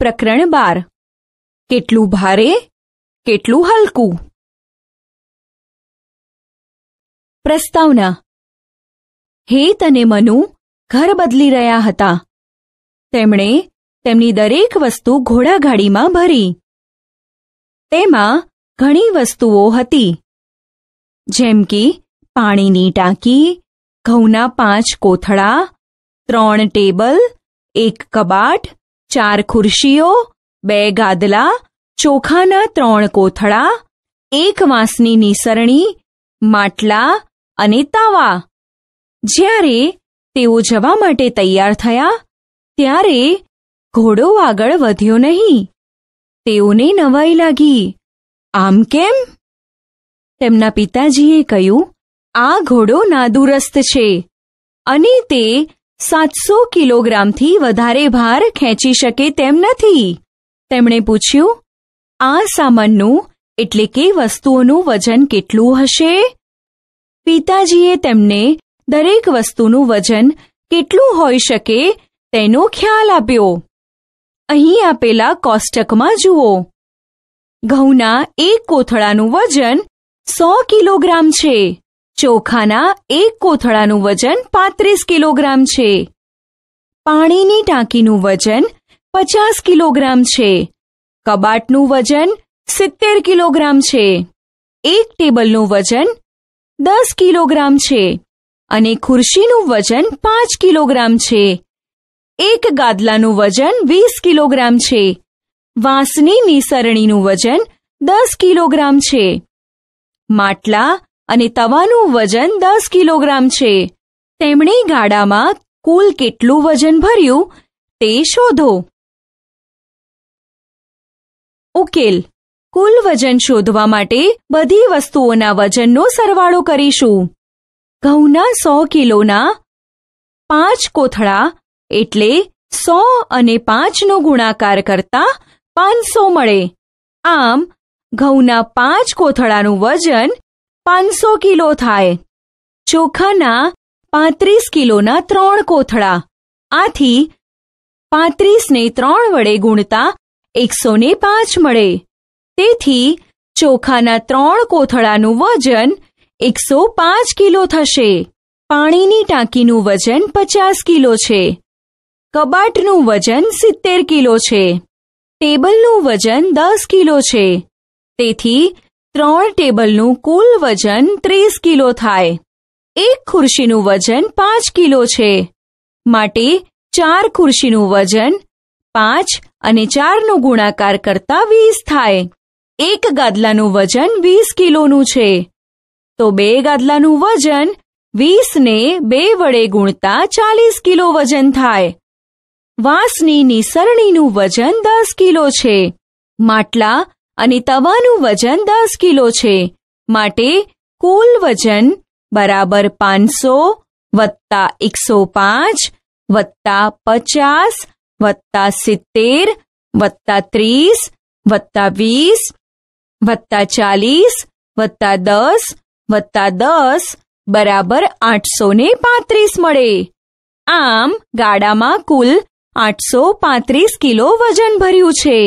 પ્રકરણ બાર કેટલું ભારે કેટલું હલકું પ્રસ્તાવના હેત અને મનુ ઘર બદલી રહ્યા હતા તેમણે તેમની દરેક વસ્તુ ઘોડાગાડીમાં ભરી તેમાં ઘણી વસ્તુઓ હતી જેમ કે પાણીની ટાંકી ઘઉંના પાંચ કોથળા ત્રણ ટેબલ એક કબાટ ચાર ખુરશીઓ બે ગાદલા ચોખાના ત્રણ કોથળા એક વાંસની નિસરણી માટલા અને તાવા જ્યારે તેઓ જવા માટે તૈયાર થયા ત્યારે ઘોડો આગળ વધ્યો નહીં તેઓને નવાઈ લાગી આમ કેમ તેમના પિતાજીએ કહ્યું આ ઘોડો નાદુરસ્ત છે અને તે સાતસો કિલોગ્રામથી વધારે ભાર ખેંચી શકે તેમ નથી તેમણે પૂછ્યું આ સામાનનું એટલે કે વસ્તુઓનું વજન કેટલું હશે પિતાજીએ તેમને દરેક વસ્તુનું વજન કેટલું હોઈ શકે તેનો ખ્યાલ આપ્યો અહીં આપેલા કોષ્ટકમાં જુઓ ઘઉંના એક કોથળાનું વજન સો કિલોગ્રામ છે ચોખાના એક કોથળાનું વજન પાંત્રીસ કિલોગ્રામ છે પાણીની ટાંકીનું વજન પચાસ કિલોગ્રામ છે કબાટનું વજન સિત્તેર કિલોગ્રામ છે એક ટેબલનું વજન દસ કિલોગ્રામ છે અને ખુરશીનું વજન પાંચ કિલોગ્રામ છે એક ગાદલાનું વજન વીસ કિલોગ્રામ છે વાંસની નિસરણીનું વજન દસ કિલોગ્રામ છે માટલા અને તવાનું વજન દસ કિલોગ્રામ છે તેમણે ગાડામાં કુલ કેટલું વજન ભર્યું તે શોધો ઉકેલ કુલ વજન શોધવા માટે બધી વસ્તુઓના વજનનો સરવાળો કરીશું ઘઉંના સો કિલોના પાંચ કોથળા એટલે સો અને પાંચનો ગુણાકાર કરતા પાંચસો મળે આમ ઘઉંના પાંચ કોથળાનું વજન પાંચસો કિલો થાય ચોખાના પાંત્રીસ કિલોના ત્રણ કોથળા આથી પાંત્રીસને ત્રણ વડે ગુણતા એકસો ને પાંચ મળે તેથી ચોખાના ત્રણ કોથળાનું વજન એકસો પાંચ કિલો થશે પાણીની ટાંકીનું વજન પચાસ કિલો છે કબાટનું વજન સિત્તેર કિલો છે ટેબલનું વજન દસ કિલો છે તેથી ત્રણ ટેબલનું કુલ વજન ત્રીસ કિલો થાય એક ખુરશીનું વજન પાંચ કિલો છે માટે ચાર ખુરશીનું વજન પાંચ અને ચારનો ગુણાકાર કરતા વીસ થાય એક ગાદલાનું વજન વીસ કિલોનું છે તો બે ગાદલાનું વજન વીસને બે વડે ગુણતા ચાલીસ કિલો વજન થાય વાંસની નિસરણીનું વજન દસ કિલો છે માટલા અને તવાનું વજન દસ કિલો છે માટે કુલ વજન બરાબર પાંચસો વત્તા એકસો પાંચ વત્તા પચાસ વત્તા સિત્તેર વત્તા ત્રીસ વત્તા વીસ વત્તા ચાલીસ વત્તા દસ વત્તા દસ બરાબર આઠસો પાંત્રીસ મળે આમ ગાડામાં કુલ આઠસો પાંત્રીસ કિલો વજન ભર્યું છે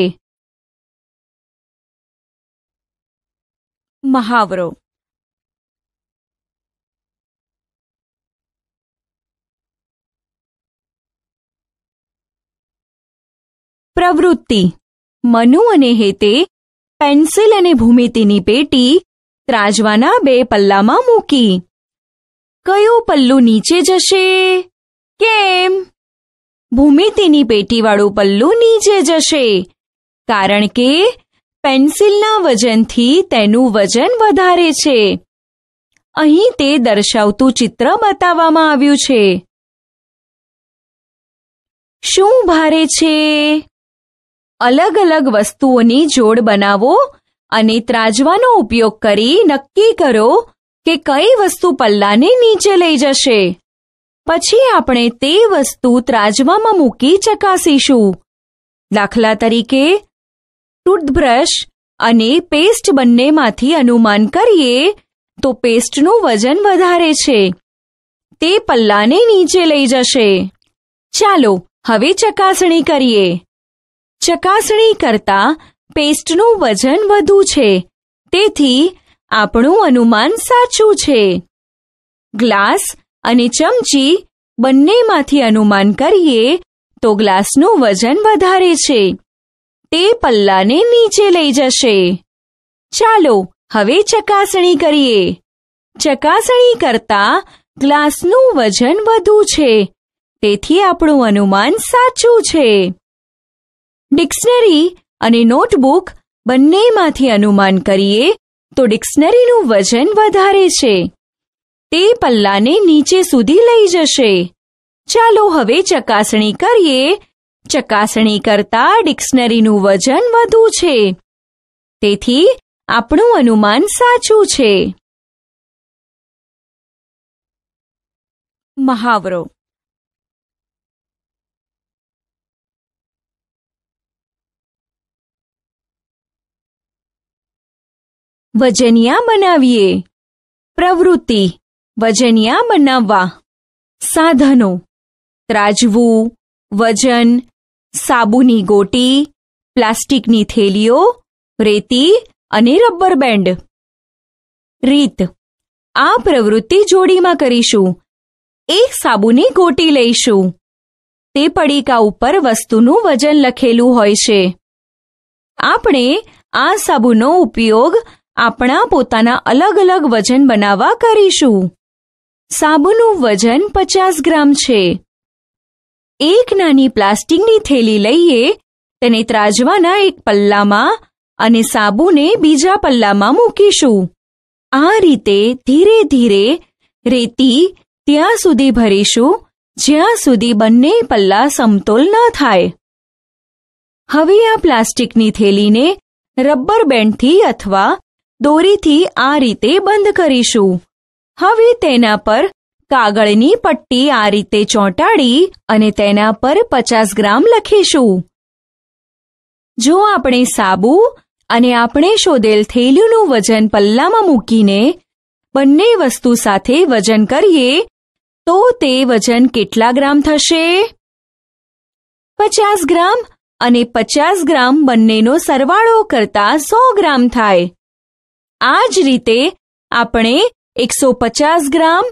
મહાવરો પ્રવૃત્તિ મનુ અને હેતે પેન્સિલ અને ભૂમિતિની પેટી ત્રાજવાના બે પલ્લામાં મૂકી કયું પલ્લું નીચે જશે કેમ ભૂમિતિની પેટીવાળું પલ્લું નીચે જશે કારણ કે પેન્સિલના વજનથી તેનું વજન વધારે છે અહીં તે દર્શાવતું ચિત્ર બતાવવામાં આવ્યું છે શું ભારે છે અલગ અલગ વસ્તુઓની જોડ બનાવો અને ત્રાજવાનો ઉપયોગ કરી નક્કી કરો કે કઈ વસ્તુ પલ્લાને નીચે લઈ જશે પછી આપણે તે વસ્તુ ત્રાજવામાં મૂકી ચકાસીશું દાખલા તરીકે ટૂથબ્રશ અને પેસ્ટ બંનેમાંથી અનુમાન કરીએ તો પેસ્ટનું વજન વધારે છે તે પલ્લાને નીચે લઈ જશે ચાલો હવે ચકાસણી કરીએ ચકાસણી કરતા પેસ્ટનું વજન વધુ છે તેથી આપણું અનુમાન સાચું છે ગ્લાસ અને ચમચી બંનેમાંથી અનુમાન કરીએ તો ગ્લાસનું વજન વધારે છે તે પલ્લાને નીચે લઈ જશે ચાલો હવે ચકાસણી કરીએ ચકાસણી કરતા ગ્લાસનું વજન વધુ છે તેથી આપણું અનુમાન સાચું છે ડિક્શનરી અને નોટબુક બંનેમાંથી અનુમાન કરીએ તો ડિક્શનરીનું વજન વધારે છે તે પલ્લાને નીચે સુધી લઈ જશે ચાલો હવે ચકાસણી કરીએ ચકાસણી કરતા ડિક્શનરીનું વજન વધુ છે તેથી આપણું અનુમાન સાચું છે મહાવરો વજનિયા બનાવીએ પ્રવૃત્તિ વજનિયા બનાવવા સાધનો ત્રાજવું વજન સાબુની ગોટી પ્લાસ્ટિકની થેલીઓ રેતી અને રબર બેન્ડ રીત આ પ્રવૃત્તિ જોડીમાં કરીશું એક સાબુની ગોટી લઈશું તે પડીકા ઉપર વસ્તુનું વજન લખેલું હોય છે આપણે આ સાબુનો ઉપયોગ આપણા પોતાના અલગ અલગ વજન બનાવવા કરીશું સાબુનું વજન પચાસ ગ્રામ છે એક નાની પ્લાસ્ટિકની થેલી લઈએ તેને ત્રાજવાના એક પલ્લામાં અને સાબુને બીજા પલ્લામાં મૂકીશું આ રીતે ધીરે ધીરે રેતી ત્યાં સુધી ભરીશું જ્યાં સુધી બંને પલ્લા સમતોલ ન થાય હવે આ પ્લાસ્ટિકની થેલીને રબર બેન્ડથી અથવા દોરીથી આ રીતે બંધ કરીશું હવે તેના પર કાગળની પટ્ટી આ રીતે ચોંટાડી અને તેના પર પચાસ ગ્રામ લખીશું જો આપણે સાબુ અને આપણે શોધેલ થેલીનું વજન પલ્લામાં મૂકીને બંને વસ્તુ સાથે વજન કરીએ તો તે વજન કેટલા ગ્રામ થશે પચાસ ગ્રામ અને પચાસ ગ્રામ બંનેનો સરવાળો કરતા સો ગ્રામ થાય આ જ રીતે આપણે એકસો પચાસ ગ્રામ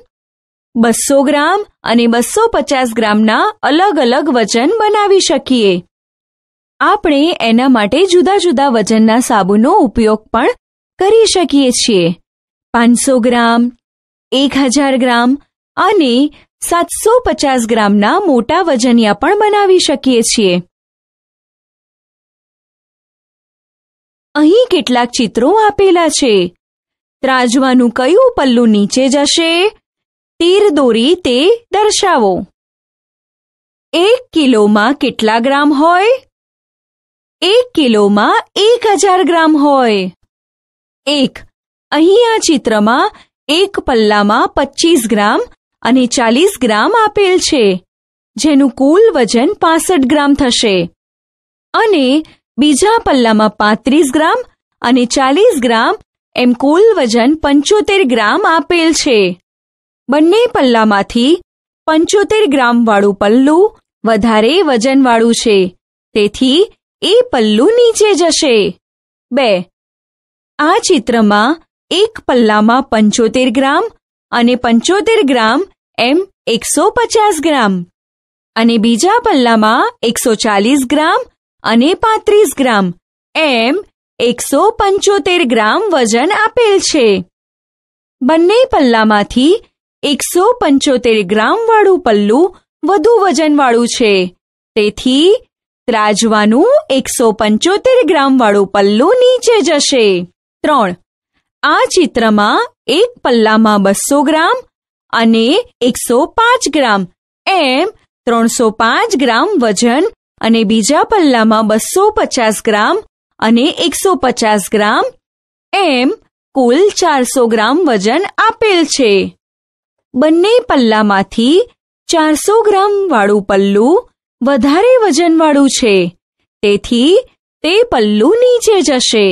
બસો ગ્રામ અને બસો પચાસ ગ્રામના અલગ અલગ વજન બનાવી શકીએ આપણે એના માટે જુદા જુદા વજનના સાબુનો ઉપયોગ પણ કરી શકીએ છીએ પાંચસો ગ્રામ એક હજાર ગ્રામ અને સાતસો પચાસ ગ્રામના મોટા વજનિયા પણ બનાવી શકીએ છીએ અહીં કેટલાક ચિત્રો આપેલા છે ત્રાજવાનું કયું પલ્લું નીચે જશે તીર દોરી તે દર્શાવો એક કિલોમાં કેટલા ગ્રામ હોય એક કિલોમાં એક હજાર ગ્રામ હોય એક અહીં આ ચિત્રમાં એક પલ્લામાં પચીસ ગ્રામ અને ચાલીસ ગ્રામ આપેલ છે જેનું કુલ વજન પાસઠ ગ્રામ થશે અને બીજા પલ્લામાં પાંત્રીસ ગ્રામ અને ચાલીસ ગ્રામ એમ કુલ વજન પંચોતેર ગ્રામ આપેલ છે બંને પલ્લામાંથી પંચોતેર ગ્રામવાળું પલ્લુ વધારે વજનવાળું છે તેથી એ પલ્લુ નીચે જશે બે આ ચિત્રમાં એક પલ્લામાં પંચોતેર ગ્રામ અને પંચોતેર ગ્રામ એમ એકસો પચાસ ગ્રામ અને બીજા પલ્લામાં એકસો ચાલીસ ગ્રામ અને પાંત્રીસ ગ્રામ એમ એકસો પંચોતેર ગ્રામ વજન આપેલ છે બંને પલ્લામાંથી એકસો પંચોતેર ગ્રામવાળું પલ્લું વધુ વજનવાળું છે તેથી ત્રાજવાનું એકસો પંચોતેર ગ્રામવાળું પલ્લું નીચે જશે ત્રણ આ ચિત્રમાં એક પલ્લામાં બસો ગ્રામ અને એકસો પાંચ ગ્રામ એમ ત્રણસો પાંચ ગ્રામ વજન અને બીજા પલ્લામાં બસો પચાસ ગ્રામ અને એકસો પચાસ ગ્રામ એમ કુલ ચારસો ગ્રામ વજન આપેલ છે બંને પલ્લામાંથી ચારસો ગ્રામ વાળું પલ્લું વધારે વજનવાળું છે તેથી તે પલ્લું નીચે જશે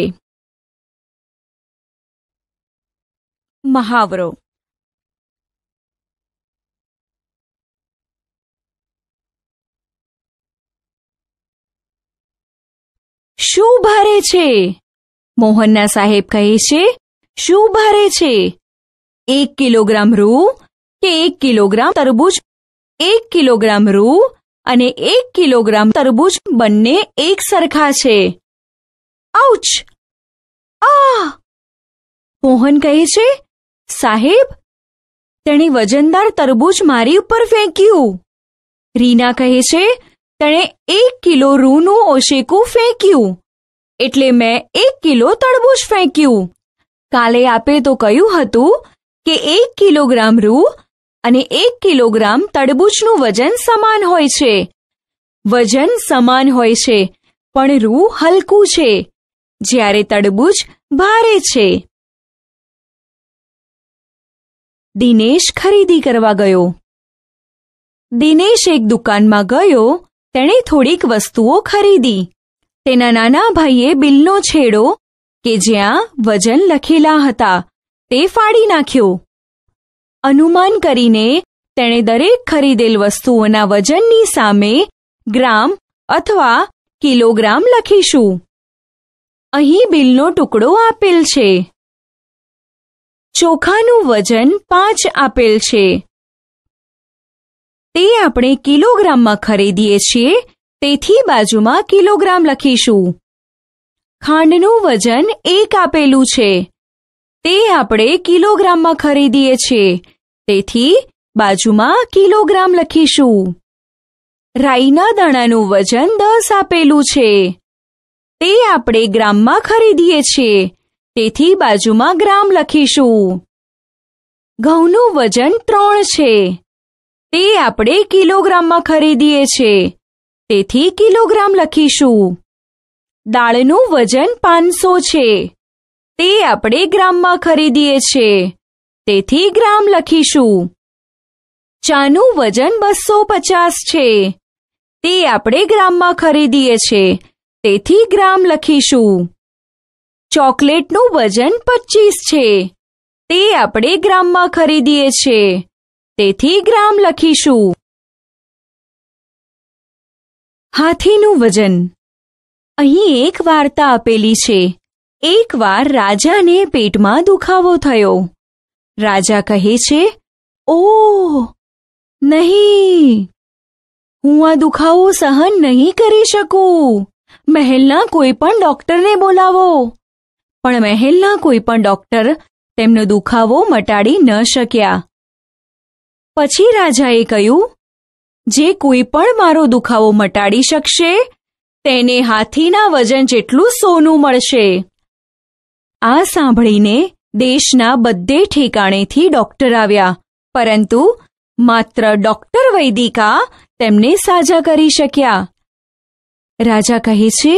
મહાવરો શું ભારે છે મોહનના સાહેબ કહે છે શું ભારે છે એક કિલોગ્રામ રૂ કે એક કિલોગ્રામ તરબૂચ એક કિલોગ્રામ રૂ અને એક કિલોગ્રામ તરબૂચ બંને એક સરખા છે ઔચ આ મોહન કહે છે સાહેબ તેણે વજનદાર તરબૂચ મારી ઉપર ફેંક્યું રીના કહે છે તેણે એક કિલો રૂનું ઓશેકું ફેંક્યું એટલે મેં એક કિલો તરબૂચ ફેંક્યું કાલે આપે તો કહ્યું હતું કે એક કિલોગ્રામ રૂ અને એક કિલોગ્રામ તડબૂચનું વજન સમાન હોય છે વજન સમાન હોય છે પણ રૂ હલકું છે જ્યારે તડબૂચ ભારે છે દિનેશ ખરીદી કરવા ગયો દિનેશ એક દુકાનમાં ગયો તેણે થોડીક વસ્તુઓ ખરીદી તેના નાના ભાઈએ બિલનો છેડો કે જ્યાં વજન લખેલા હતા તે ફાડી નાખ્યો અનુમાન કરીને તેણે દરેક ખરીદેલ વસ્તુઓના વજનની સામે ગ્રામ અથવા કિલોગ્રામ લખીશું અહીં બિલનો ટુકડો આપેલ છે ચોખાનું વજન પાંચ આપેલ છે તે આપણે કિલોગ્રામમાં ખરીદીએ છીએ તેથી બાજુમાં કિલોગ્રામ લખીશું ખાંડનું વજન એક આપેલું છે તે આપણે કિલોગ્રામમાં ખરીદીએ છીએ તેથી બાજુમાં કિલોગ્રામ લખીશું રાઈના દાણાનું વજન દસ આપેલું છે તે આપણે ગ્રામમાં ખરીદીએ છીએ તેથી બાજુમાં ગ્રામ લખીશું ઘઉંનું વજન ત્રણ છે તે આપણે કિલોગ્રામમાં ખરીદીએ છીએ તેથી કિલોગ્રામ લખીશું દાળનું વજન પાંચસો છે તે આપણે ગ્રામમાં ખરીદીએ છીએ તેથી ગ્રામ લખીશું ચાનું વજન બસો પચાસ છે તે આપણે ગ્રામમાં ખરીદીએ છીએ તેથી ગ્રામ લખીશું ચોકલેટનું વજન પચીસ છે તે આપણે ગ્રામમાં ખરીદીએ છીએ તેથી ગ્રામ લખીશું હાથીનું વજન અહીં એક વાર્તા આપેલી છે એકવાર રાજાને પેટમાં દુખાવો થયો રાજા કહે છે ઓ નહીં હું આ દુખાવો સહન નહીં કરી શકું મહેલના કોઈ પણ ડોક્ટરને બોલાવો પણ મહેલના કોઈ પણ ડોક્ટર તેમનો દુખાવો મટાડી ન શક્યા પછી રાજાએ કહ્યું જે કોઈ પણ મારો દુખાવો મટાડી શકશે તેને હાથીના વજન જેટલું સોનું મળશે આ સાંભળીને દેશના બધે ઠેકાણેથી ડોક્ટર આવ્યા પરંતુ માત્ર ડોક્ટર વૈદિકા તેમને સાજા કરી શક્યા રાજા કહે છે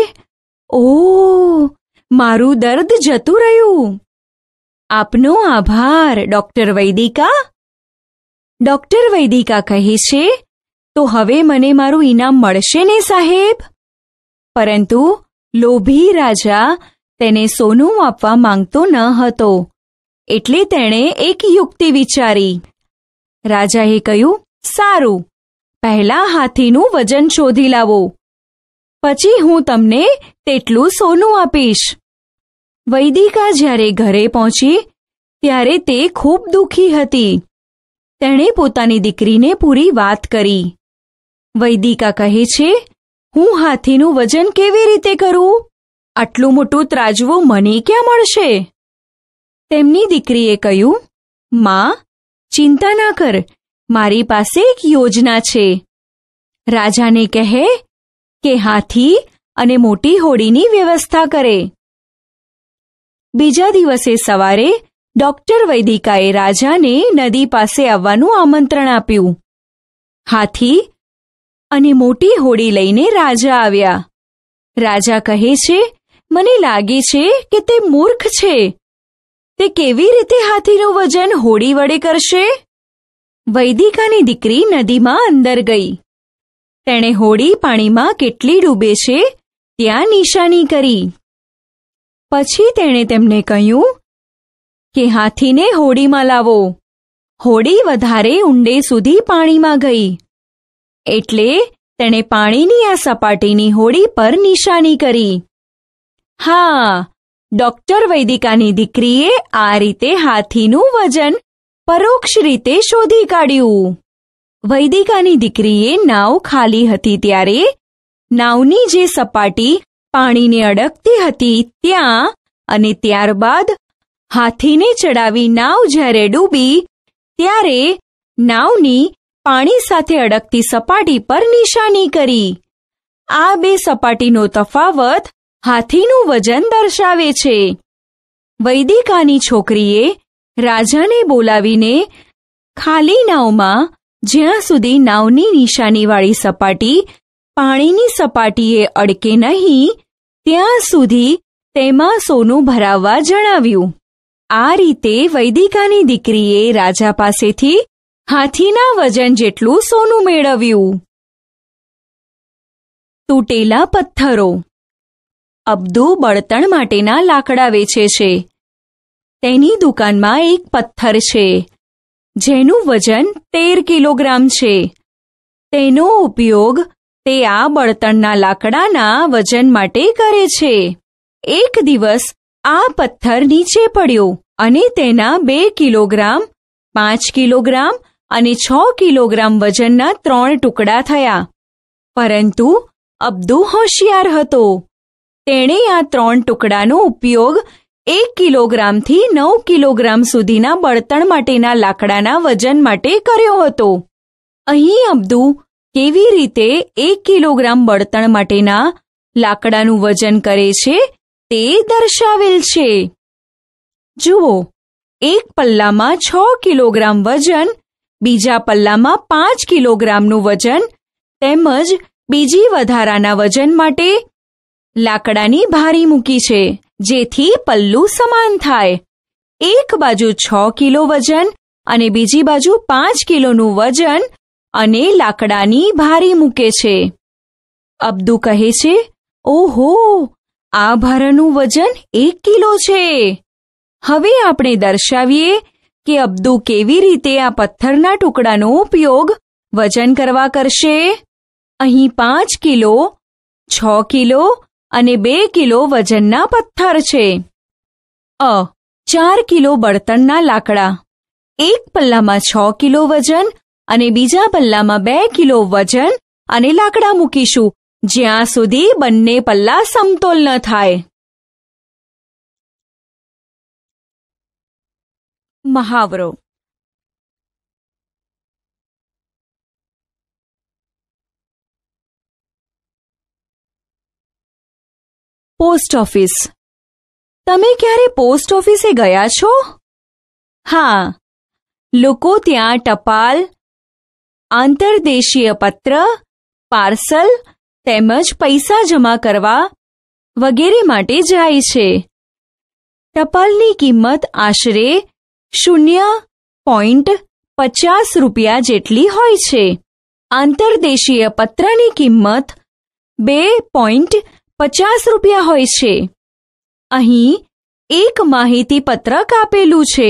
ઓ મારું દર્દ જતું રહ્યું આપનો આભાર ડોક્ટર વૈદિકા ડોક્ટર વૈદિકા કહે છે તો હવે મને મારું ઇનામ મળશે ને સાહેબ પરંતુ લોભી રાજા તેને સોનું આપવા માંગતો ન હતો એટલે તેણે એક યુક્તિ વિચારી રાજાએ કહ્યું સારું પહેલા હાથીનું વજન શોધી લાવો પછી હું તમને તેટલું સોનું આપીશ વૈદિકા જ્યારે ઘરે પહોંચી ત્યારે તે ખૂબ દુઃખી હતી તેણે પોતાની દીકરીને પૂરી વાત કરી વૈદિકા કહે છે હું હાથીનું વજન કેવી રીતે કરું આટલું મોટું ત્રાજવું મને ક્યાં મળશે તેમની દીકરીએ કહ્યું માં ચિંતા ના કર મારી પાસે એક યોજના છે રાજાને કહે કે હાથી અને મોટી હોડીની વ્યવસ્થા કરે બીજા દિવસે સવારે ડોક્ટર વૈદિકાએ રાજાને નદી પાસે આવવાનું આમંત્રણ આપ્યું હાથી અને મોટી હોડી લઈને રાજા આવ્યા રાજા કહે છે મને લાગે છે કે તે મૂર્ખ છે તે કેવી રીતે હાથીનું વજન હોડી વડે કરશે વૈદિકાની દીકરી નદીમાં અંદર ગઈ તેણે હોડી પાણીમાં કેટલી ડૂબે છે ત્યાં નિશાની કરી પછી તેણે તેમને કહ્યું કે હાથીને હોડીમાં લાવો હોડી વધારે ઊંડે સુધી પાણીમાં ગઈ એટલે તેણે પાણીની આ સપાટીની હોડી પર નિશાની કરી હા ડોક્ટર વૈદિકાની દીકરીએ આ રીતે હાથીનું વજન પરોક્ષ રીતે શોધી કાઢ્યું વૈદિકાની દીકરીએ નાવ ખાલી હતી ત્યારે નાવની જે સપાટી પાણીને અડકતી હતી ત્યાં અને ત્યારબાદ હાથીને ચડાવી નાવ જ્યારે ડૂબી ત્યારે નાવની પાણી સાથે અડકતી સપાટી પર નિશાની કરી આ બે સપાટીનો તફાવત હાથીનું વજન દર્શાવે છે વૈદિકાની છોકરીએ રાજાને બોલાવીને ખાલી નાવમાં જ્યાં સુધી નાવની નિશાનીવાળી સપાટી પાણીની સપાટીએ અડકે નહીં ત્યાં સુધી તેમાં સોનું ભરાવવા જણાવ્યું આ રીતે વૈદિકાની દીકરીએ રાજા પાસેથી હાથીના વજન જેટલું સોનું મેળવ્યું તૂટેલા પથ્થરો અબ્દુ બળતણ માટેના લાકડા વેચે છે તેની દુકાનમાં એક પથ્થર છે જેનું વજન તેર કિલોગ્રામ છે તેનો ઉપયોગ તે આ બળતણના લાકડાના વજન માટે કરે છે એક દિવસ આ પથ્થર નીચે પડ્યો અને તેના બે કિલોગ્રામ પાંચ કિલોગ્રામ અને છ કિલોગ્રામ વજનના ત્રણ ટુકડા થયા પરંતુ અબ્દુ હોશિયાર હતો તેણે આ ત્રણ ટુકડાનો ઉપયોગ એક કિલોગ્રામથી નવ કિલોગ્રામ સુધીના બળતણ માટેના લાકડાના વજન માટે કર્યો હતો અહીં અબ્દુ કેવી રીતે એક કિલોગ્રામ બળતણ માટેના લાકડાનું વજન કરે છે તે દર્શાવેલ છે જુઓ એક પલ્લામાં છ કિલોગ્રામ વજન બીજા પલ્લામાં પાંચ કિલોગ્રામનું વજન તેમજ બીજી વધારાના વજન માટે લાકડાની ભારી મૂકી છે જેથી પલ્લુ સમાન થાય એક બાજુ છ કિલો વજન અને બીજી બાજુ પાંચ કિલોનું વજન અને લાકડાની ભારી મૂકે છે અબ્દુ કહે છે ઓહો આ ભારનું વજન એક કિલો છે હવે આપણે દર્શાવીએ કે અબ્દુ કેવી રીતે આ પથ્થરના ટુકડાનો ઉપયોગ વજન કરવા કરશે અહીં પાંચ કિલો છ કિલો અને બે કિલો વજનના પથ્થર છે અ ચાર કિલો બળતણના લાકડા એક પલ્લામાં છ કિલો વજન અને બીજા પલ્લામાં બે કિલો વજન અને લાકડા મૂકીશું જ્યાં સુધી બંને પલ્લા સમતોલ ન થાય મહાવરો પોસ્ટ ઓફિસ તમે ક્યારે પોસ્ટ ઓફિસે ગયા છો હા લોકો ત્યાં ટપાલ આંતરદેશીય પત્ર પાર્સલ તેમજ પૈસા જમા કરવા વગેરે માટે જાય છે ટપાલની કિંમત આશરે શૂન્ય પોઈન્ટ પચાસ રૂપિયા જેટલી હોય છે આંતરદેશીય પત્રની કિંમત બે પોઈન્ટ પચાસ રૂપિયા હોય છે અહીં એક માહિતી પત્રક આપેલું છે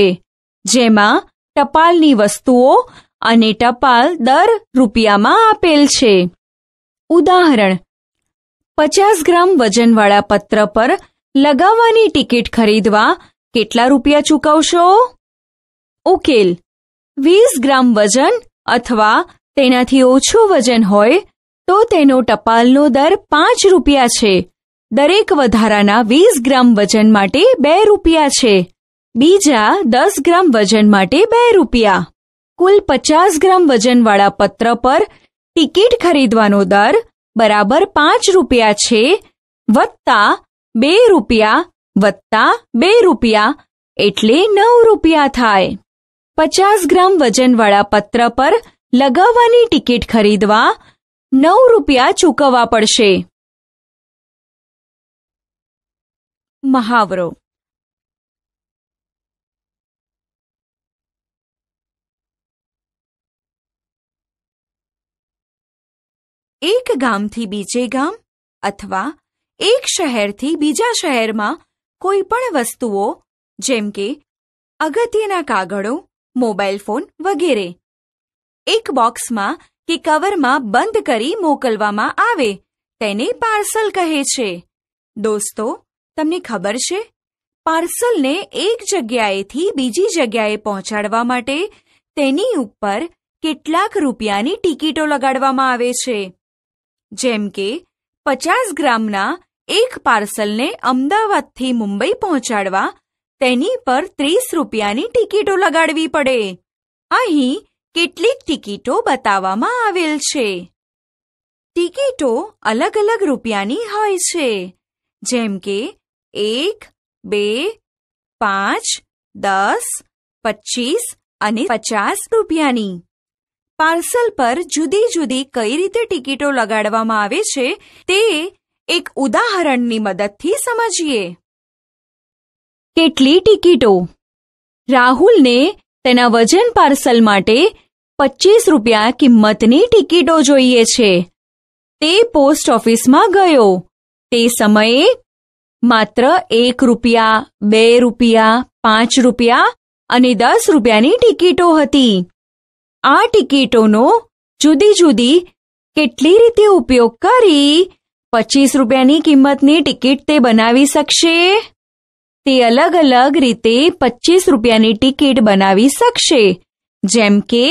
જેમાં ટપાલની વસ્તુઓ અને ટપાલ દર રૂપિયામાં આપેલ છે ઉદાહરણ પચાસ ગ્રામ વજનવાળા પત્ર પર લગાવવાની ટિકિટ ખરીદવા કેટલા રૂપિયા ચૂકવશો ઉકેલ વીસ ગ્રામ વજન અથવા તેનાથી ઓછું વજન હોય તો તેનો ટપાલનો દર પાંચ રૂપિયા છે દરેક વધારાના વીસ ગ્રામ વજન માટે બે રૂપિયા છે બીજા દસ ગ્રામ વજન માટે બે રૂપિયા કુલ પચાસ ગ્રામ વજનવાળા પત્ર પર ટિકિટ ખરીદવાનો દર બરાબર પાંચ રૂપિયા છે વત્તા બે રૂપિયા વત્તા બે રૂપિયા એટલે નવ રૂપિયા થાય પચાસ ગ્રામ વજનવાળા પત્ર પર લગાવવાની ટિકિટ ખરીદવા નવ રૂપિયા ચૂકવવા પડશે મહાવરો એક ગામથી બીજે ગામ અથવા એક શહેરથી બીજા શહેરમાં કોઈ પણ વસ્તુઓ જેમ કે અગત્યના કાગળો મોબાઈલ ફોન વગેરે એક બોક્સમાં કે કવરમાં બંધ કરી મોકલવામાં આવે તેને પાર્સલ કહે છે દોસ્તો તમને ખબર છે પાર્સલને એક જગ્યાએથી બીજી જગ્યાએ પહોંચાડવા માટે તેની ઉપર કેટલાક રૂપિયાની ટિકિટો લગાડવામાં આવે છે જેમ કે પચાસ ગ્રામના એક પાર્સલને અમદાવાદથી મુંબઈ પહોંચાડવા તેની પર ત્રીસ રૂપિયાની ટિકિટો લગાડવી પડે અહીં કેટલીક ટિકિટો બતાવવામાં આવેલ છે ટિકિટો અલગ અલગ રૂપિયાની હોય છે જેમ કે એક બે પાંચ દસ પચીસ અને પચાસ રૂપિયાની પાર્સલ પર જુદી જુદી કઈ રીતે ટિકિટો લગાડવામાં આવે છે તે એક ઉદાહરણની મદદથી સમજીએ કેટલી ટિકિટો રાહુલને તેના વજન પાર્સલ માટે પચીસ રૂપિયા કિંમતની ટિકિટો જોઈએ છે તે પોસ્ટ ઓફિસમાં ગયો તે સમયે માત્ર એક રૂપિયા બે રૂપિયા પાંચ રૂપિયા અને દસ રૂપિયાની ટિકિટો હતી આ ટિકિટોનો જુદી જુદી કેટલી રીતે ઉપયોગ કરી પચીસ રૂપિયાની કિંમતની ટિકિટ તે બનાવી શકશે તે અલગ અલગ રીતે પચીસ રૂપિયાની ટિકિટ બનાવી શકશે જેમ કે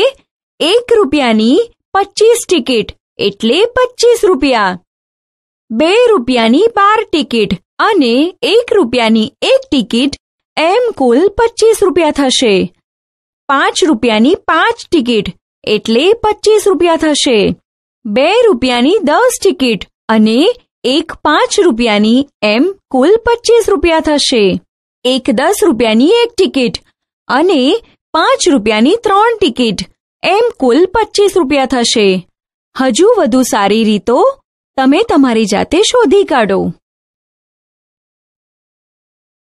એક રૂપિયાની પચીસ ટિકિટ એટલે પચીસ રૂપિયા બે રૂપિયાની બાર ટિકિટ અને એક રૂપિયાની એક ટિકિટ એમ કુલ પચીસ રૂપિયા થશે પાંચ રૂપિયાની પાંચ ટિકિટ એટલે પચીસ રૂપિયા થશે બે રૂપિયાની દસ ટિકિટ અને એક પાંચ રૂપિયાની એમ કુલ પચીસ રૂપિયા થશે એક દસ રૂપિયાની એક ટિકિટ અને પાંચ રૂપિયાની ત્રણ ટિકિટ એમ કુલ પચીસ રૂપિયા થશે હજુ વધુ સારી રીતો તમે તમારી જાતે શોધી કાઢો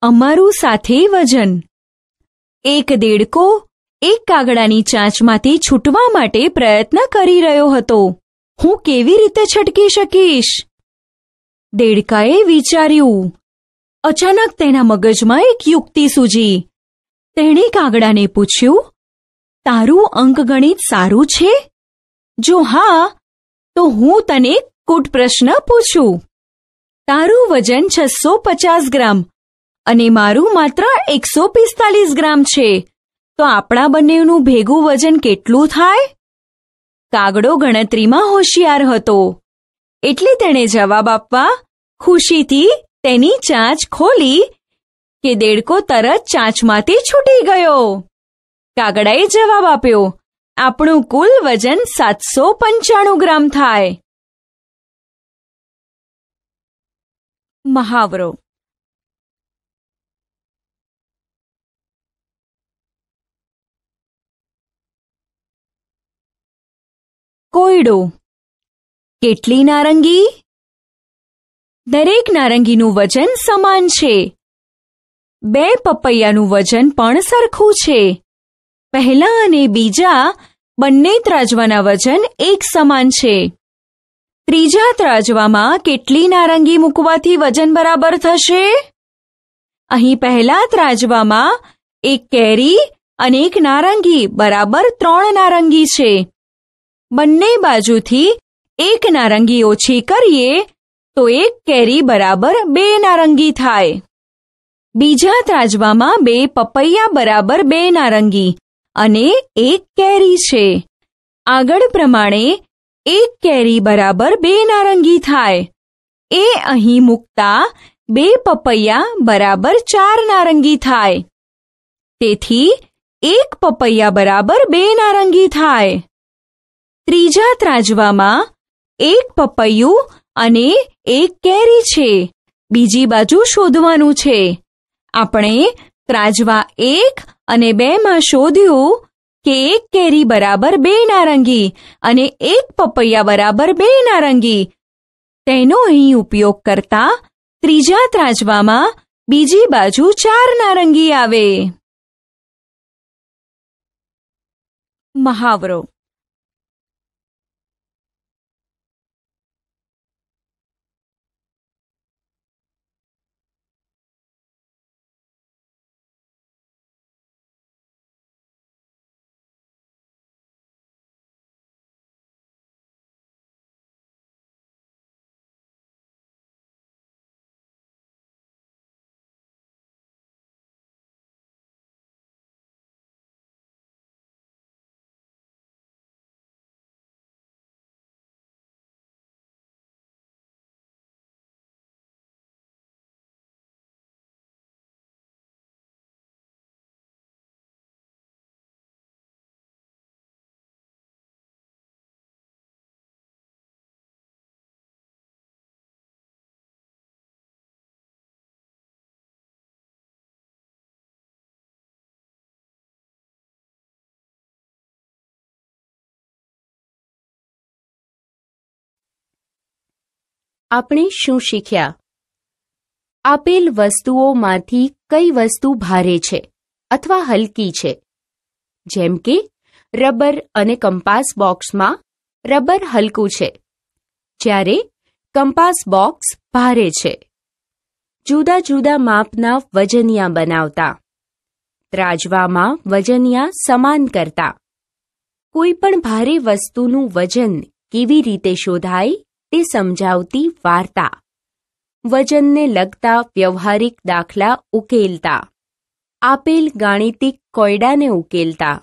અમારું સાથે વજન એક દેડકો એક કાગડાની ચાંચમાંથી છૂટવા માટે પ્રયત્ન કરી રહ્યો હતો હું કેવી રીતે છટકી શકીશ દેડકાએ વિચાર્યું અચાનક તેના મગજમાં એક યુક્તિ સૂજી તેણે કાગડાને પૂછ્યું તારું અંકગણિત સારું છે જો હા તો હું તને કૂટ પ્રશ્ન પૂછું તારું વજન છસો પચાસ ગ્રામ અને મારું માત્ર એકસો પિસ્તાલીસ ગ્રામ છે તો આપણા બંનેનું ભેગું વજન કેટલું થાય કાગડો ગણતરીમાં હોશિયાર હતો એટલે તેણે જવાબ આપવા ખુશીથી તેની ચાંચ ખોલી કે દેડકો તરત ચાંચમાંથી છૂટી ગયો કાગડાએ જવાબ આપ્યો આપણું કુલ વજન સાતસો પંચાણું ગ્રામ થાય મહાવરો કોયડો કેટલી નારંગી દરેક નારંગીનું વજન સમાન છે બે પપૈયાનું વજન પણ સરખું છે પહેલા અને બીજા બંને ત્રાજવાના વજન એક સમાન છે ત્રીજા ત્રાજવામાં કેટલી નારંગી મૂકવાથી વજન બરાબર થશે અહીં પહેલા ત્રાજવામાં એક કેરી અને એક નારંગી બરાબર ત્રણ નારંગી છે બંને બાજુથી એક નારંગી ઓછી કરીએ તો એક કેરી બરાબર બે નારંગી થાય બીજા ત્રાજવામાં બે પપૈયા બરાબર બે નારંગી અને એક કેરી છે આગળ પ્રમાણે એક કેરી બરાબર બે નારંગી થાય એ અહીં મૂકતા બે પપૈયા બરાબર ચાર નારંગી થાય તેથી એક પપૈયા બરાબર બે નારંગી થાય ત્રીજા ત્રાજવામાં એક પપૈયું અને એક કેરી છે બીજી બાજુ શોધવાનું છે આપણે ત્રાજવા એક અને બે માં શોધ્યું કે એક કેરી બરાબર બે નારંગી અને એક પપૈયા બરાબર બે નારંગી તેનો અહીં ઉપયોગ કરતા ત્રીજા ત્રાજવામાં બીજી બાજુ ચાર નારંગી આવે મહાવરો આપણે શું શીખ્યા આપેલ વસ્તુઓમાંથી કઈ વસ્તુ ભારે છે અથવા હલકી છે જેમ કે રબર અને કંપાસ બોક્સમાં રબર હલકું છે જ્યારે કંપાસ બોક્સ ભારે છે જુદા જુદા માપના વજનિયા બનાવતા ત્રાજવામાં વજનિયા સમાન કરતા કોઈ પણ ભારે વસ્તુનું વજન કેવી રીતે શોધાય તે સમજાવતી વાર્તા વજનને લગતા વ્યવહારિક દાખલા ઉકેલતા આપેલ ગાણિતિક કોયડાને ઉકેલતા